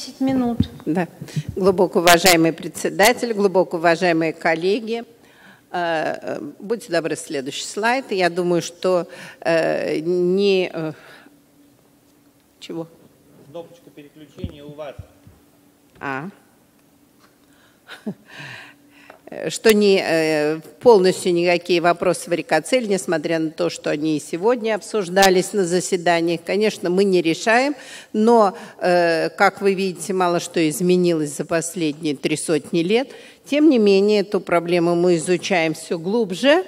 10 минут. Да. Глубоко уважаемый председатель, глубоко уважаемые коллеги. Э, э, будьте добры, следующий слайд. Я думаю, что э, не... Чего? Кнопочка переключения у вас. А что не, э, полностью никакие вопросы в рекоцель, несмотря на то, что они и сегодня обсуждались на заседаниях, конечно, мы не решаем, но, э, как вы видите, мало что изменилось за последние три сотни лет. Тем не менее, эту проблему мы изучаем все глубже,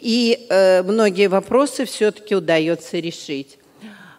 и э, многие вопросы все-таки удается решить.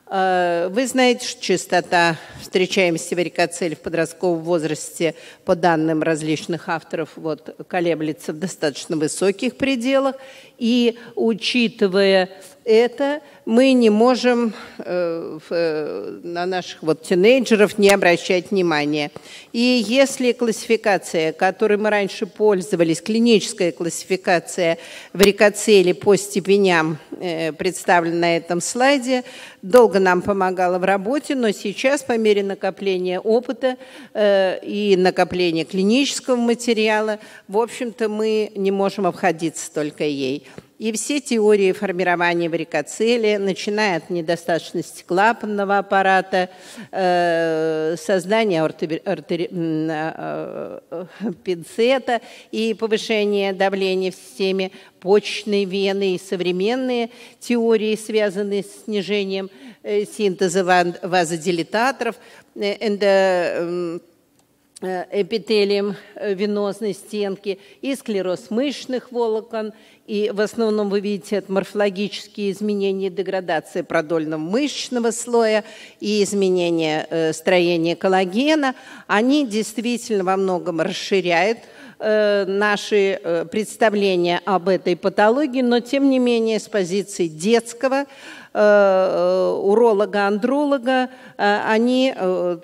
Э, вы знаете, что частота встречаемости варикоцелей в подростковом возрасте, по данным различных авторов, вот, колеблется в достаточно высоких пределах. И учитывая это, мы не можем э, э, на наших вот тинейджеров не обращать внимания. И если классификация, которой мы раньше пользовались, клиническая классификация в рикоцеле по степеням, э, представлена на этом слайде, долго нам помогала в работе, но сейчас по мере накопления опыта и накопления клинического материала, в общем-то, мы не можем обходиться только ей. И все теории формирования варикоцели, начиная от недостаточности клапанного аппарата, э, создания ортери, э, э, пинцета и повышения давления в системе почечной вены и современные теории, связанные с снижением синтеза вазодилататоров, эндо, Э, эпителием э, венозной стенки, и склероз мышечных волокон, и в основном вы видите это морфологические изменения деградации продольного мышечного слоя и изменения э, строения коллагена, они действительно во многом расширяют наши представления об этой патологии, но тем не менее с позиции детского Э, э, уролога-андролога, э, они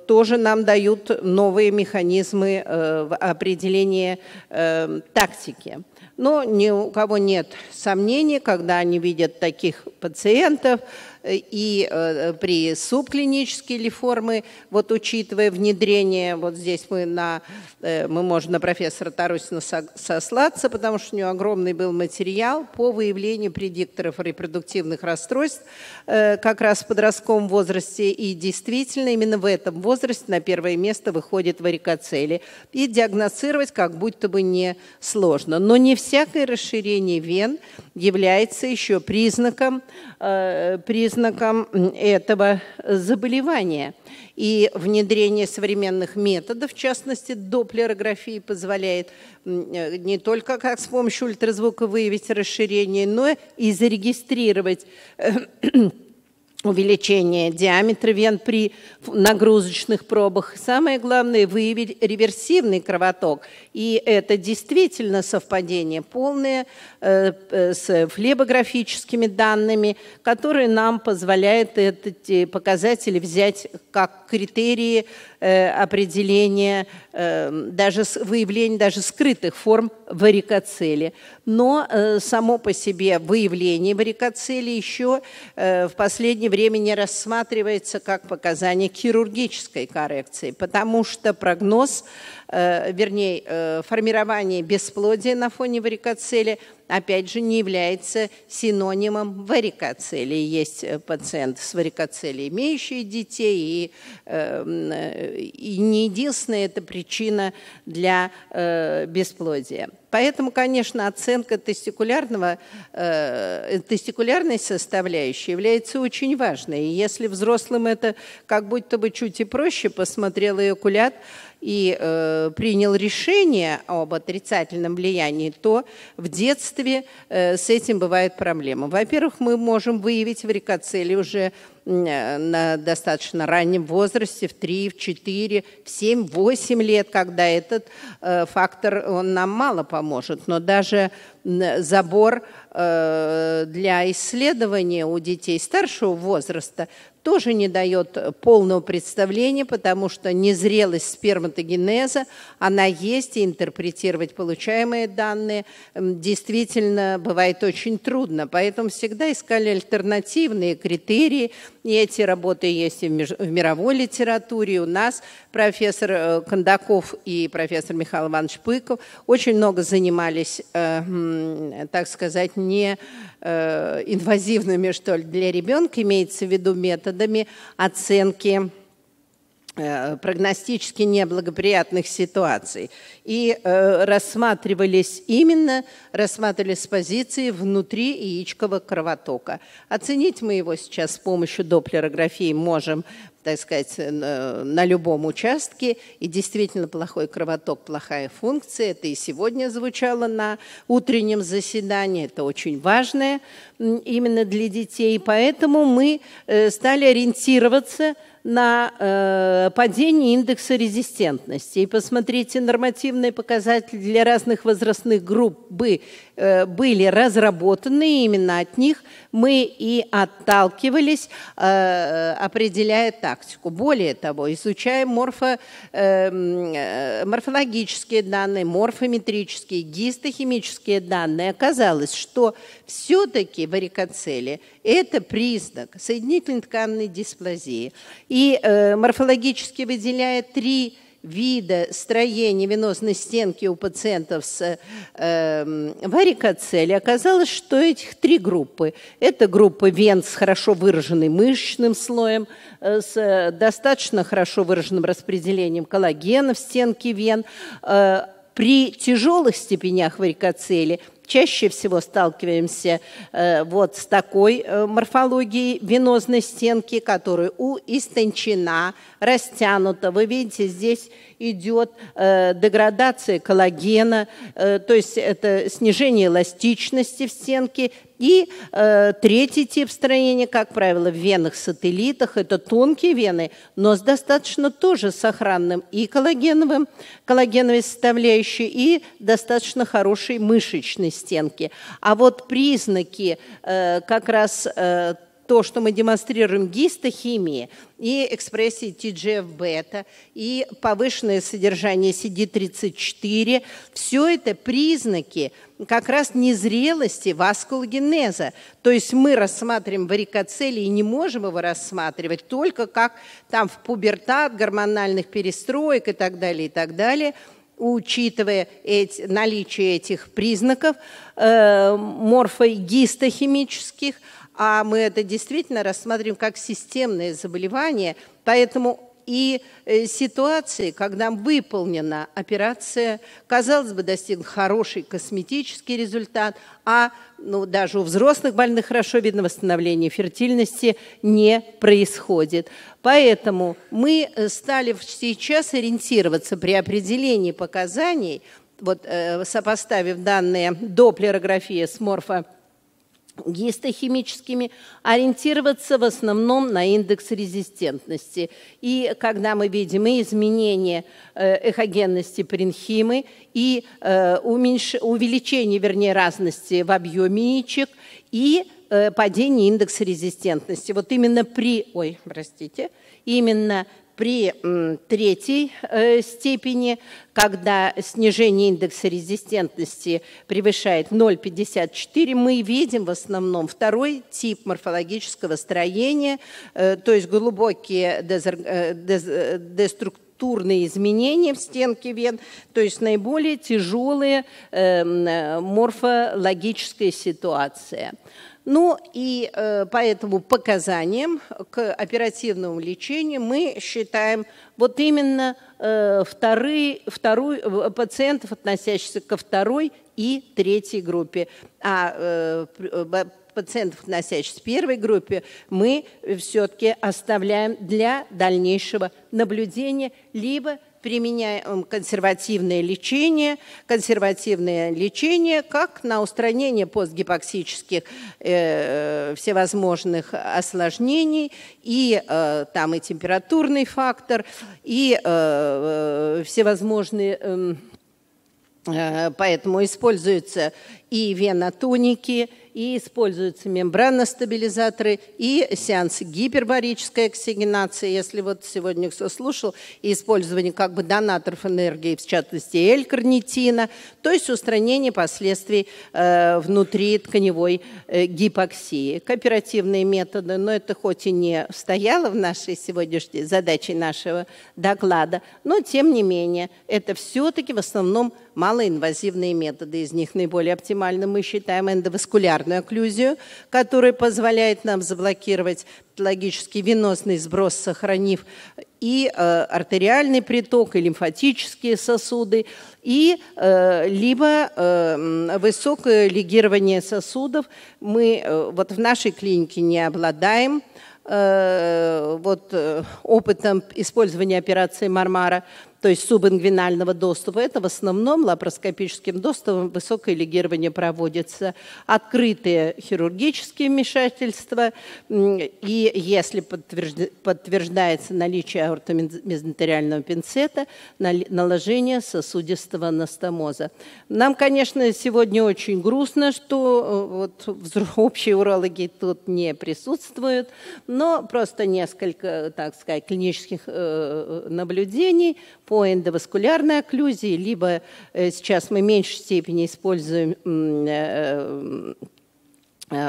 тоже нам дают новые механизмы определения тактики. Но ни у кого нет сомнений, когда они видят таких пациентов, и э, при субклинические ли формы, вот учитывая внедрение, вот здесь мы, на, э, мы можем на профессора Тарусина сослаться, потому что у него огромный был материал по выявлению предикторов репродуктивных расстройств э, как раз в подростковом возрасте, и действительно именно в этом возрасте на первое место выходит варикоцели, и диагностировать как будто бы не сложно. Но не всякое расширение вен является еще признаком, признаком признакам этого заболевания. И внедрение современных методов, в частности, доплерографии, позволяет э, не только как с помощью ультразвука выявить расширение, но и зарегистрировать э, увеличение диаметра вен при нагрузочных пробах. Самое главное – выявить реверсивный кровоток. И это действительно совпадение полное э, э, с флебографическими данными, которые нам позволяют эти э, показатели взять как критерии определения, даже выявления даже скрытых форм варикоцели. Но само по себе выявление варикоцели еще в последнее времени рассматривается как показание хирургической коррекции, потому что прогноз, э, вернее, э, формирование бесплодия на фоне варикоцели – опять же, не является синонимом варикоцелии. Есть э, пациент с варикоцелией, имеющий детей, и, э, э, и не единственная это причина для бесплодия. Поэтому, конечно, оценка тестикулярного, э, тестикулярной составляющей является очень важной. И если взрослым это как будто бы чуть и проще, посмотрел ее и э, принял решение об отрицательном влиянии, то в детстве э, с этим бывает проблема. Во-первых, мы можем выявить варикоцели уже э, на достаточно раннем возрасте, в 3, в 4, в 7, 8 лет, когда этот э, фактор он нам мало поможет. Но даже забор э, для исследования у детей старшего возраста тоже не дает э, полного представления, потому что незрелость сперматогенеза, она есть, и интерпретировать получаемые данные действительно бывает очень трудно. Поэтому всегда искали альтернативные критерии, и эти работы есть и в мировой литературе. У нас профессор э, Кондаков и профессор Михаил Иванович Пыков очень много занимались, э, так сказать, не Э, инвазивными, что ли, для ребенка, имеется в виду методами оценки э, прогностически неблагоприятных ситуаций. И э, рассматривались именно, рассматривались с позиции внутри яичкового кровотока. Оценить мы его сейчас с помощью доплерографии можем так сказать, э, на любом участке. И действительно плохой кровоток, плохая функция. Это и сегодня звучало на утреннем заседании. Это очень важное именно для детей. Поэтому мы э, стали ориентироваться на э, падение индекса резистентности. И посмотрите, нормативные показатели для разных возрастных групп бы Э, были разработаны, именно от них мы и отталкивались, э, определяя тактику. Более того, изучая морфо, эм, э, морфологические данные, морфометрические, гистохимические данные, оказалось, что все-таки варикоцели – это признак соединительной тканной дисплазии. И морфологически выделяя три вида строения венозной стенки у пациентов с э, эм, варикоцелей, оказалось, что этих три группы. Это группа вен с хорошо выраженным мышечным слоем, э, с достаточно хорошо выраженным распределением коллагена в стенке вен, э, при тяжелых степенях варикоцели чаще всего сталкиваемся э, вот с такой э, морфологией венозной стенки, которая у истончена, растянута. Вы видите, здесь идет э, деградация коллагена, то есть это снижение эластичности в стенке, и э, третий тип строения, как правило, в венах-сателлитах, это тонкие вены, но с достаточно тоже сохранным и коллагеновым, коллагеновой составляющей, и достаточно хорошей мышечной стенки. А вот признаки э, как раз э, то, что мы демонстрируем гистохимии и экспрессии TGF-бета, и повышенное содержание CD34, все это признаки – как раз незрелости васкулогенеза. То есть мы рассматриваем варикоцели и не можем его рассматривать только как там в пубертат гормональных перестроек и так далее, и так далее учитывая эти, наличие этих признаков э, морфогистохимических, а мы это действительно рассматриваем как системное заболевание, поэтому и э, ситуации, когда выполнена операция, казалось бы, достигнут хороший косметический результат, а ну, даже у взрослых больных хорошо видно восстановление фертильности не происходит. Поэтому мы э, стали сейчас ориентироваться при определении показаний, вот, э, сопоставив данные доплерографии с морфо гистохимическими, ориентироваться в основном на индекс резистентности. И когда мы видим и изменение э, эхогенности паренхимы, и э, увеличение, вернее, разности в объеме яичек, и э, падение индекса резистентности. Вот именно при, ой, простите, именно при третьей э, степени, когда снижение индекса резистентности превышает 0,54, мы видим в основном второй тип морфологического строения, э, то есть глубокие э, деструктуры изменения в стенке вен, то есть наиболее тяжелая эм, морфологическая ситуация. Ну и поэтому по показаниям к оперативному лечению мы считаем вот именно э, вторые, вторую, пациентов, относящихся ко второй и третьей группе. А э, э, пациентов, относящихся к первой группе, мы все-таки оставляем для дальнейшего наблюдения, либо применяем эм, консервативное лечение, консервативное лечение как на устранение постгипоксических э, э, всевозможных осложнений и э, там и температурный фактор, и э, э всевозможные эм, э, Поэтому используются и венотоники, и используются мембранно-стабилизаторы, и сеанс гипербарической оксигенации, если вот сегодня кто слушал, и использование как бы донаторов энергии, в частности L-карнитина, то есть устранение последствий э, внутри тканевой э, гипоксии. Кооперативные методы, но это хоть и не стояло в нашей сегодняшней задаче нашего доклада, но тем не менее это все-таки в основном малоинвазивные методы. Из них наиболее оптимальным мы считаем эндоваскулярную окклюзию, которая позволяет нам заблокировать патологический венозный сброс, сохранив и э, артериальный приток, и лимфатические сосуды, и э, либо э, высокое лигирование сосудов. Мы э, вот в нашей клинике не обладаем э, вот, э, опытом использования операции Мармара, то есть субингвинального доступа. Это в основном лапароскопическим доступом высокое лигирование проводится. Открытые хирургические вмешательства. И если подтверждается наличие аортомезентериального пинцета, наложение сосудистой Эрнста Анастомоза. Нам, конечно, сегодня очень грустно, что э, вот общие урологи тут не присутствуют, но просто несколько, так сказать, клинических э, наблюдений по эндоваскулярной окклюзии, либо э, сейчас мы в меньшей степени используем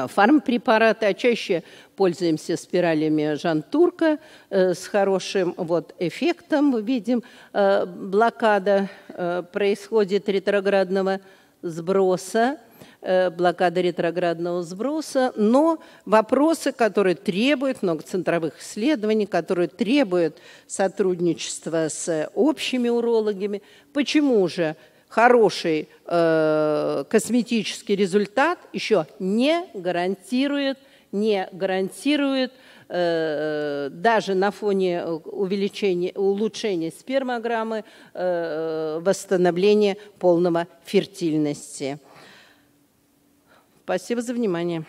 фармпрепараты, а чаще пользуемся спиралями Жантурка э, с хорошим вот эффектом. Видим, э, блокада э, происходит ретроградного сброса блокада ретроградного сброса, но вопросы, которые требуют многоцентровых исследований, которые требуют сотрудничества с общими урологами. Почему же хороший э, косметический результат еще не гарантирует не гарантирует э, даже на фоне э, увеличения, улучшения спермограммы э, восстановление полного фертильности. Спасибо за внимание.